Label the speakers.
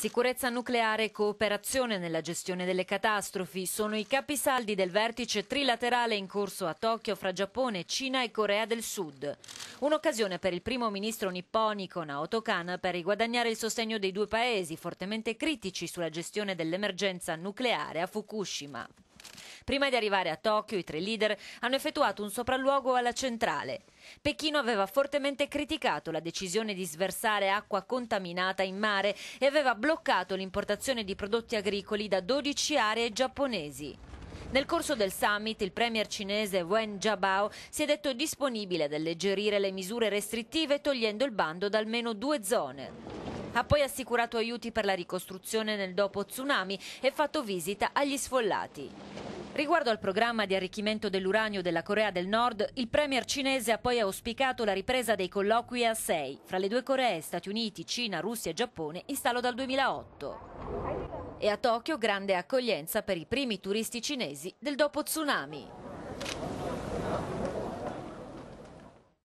Speaker 1: Sicurezza nucleare e cooperazione nella gestione delle catastrofi sono i capisaldi del vertice trilaterale in corso a Tokyo fra Giappone, Cina e Corea del Sud. Un'occasione per il primo ministro nipponico Naoto Kan per riguadagnare il sostegno dei due paesi fortemente critici sulla gestione dell'emergenza nucleare a Fukushima. Prima di arrivare a Tokyo, i tre leader hanno effettuato un sopralluogo alla centrale. Pechino aveva fortemente criticato la decisione di sversare acqua contaminata in mare e aveva bloccato l'importazione di prodotti agricoli da 12 aree giapponesi. Nel corso del summit il premier cinese Wen Jiabao si è detto disponibile ad alleggerire le misure restrittive togliendo il bando da almeno due zone. Ha poi assicurato aiuti per la ricostruzione nel dopo tsunami e fatto visita agli sfollati. Riguardo al programma di arricchimento dell'uranio della Corea del Nord, il premier cinese ha poi auspicato la ripresa dei colloqui a 6 fra le due Coree, Stati Uniti, Cina, Russia e Giappone in stallo dal 2008. E a Tokyo grande accoglienza per i primi turisti cinesi del dopo tsunami.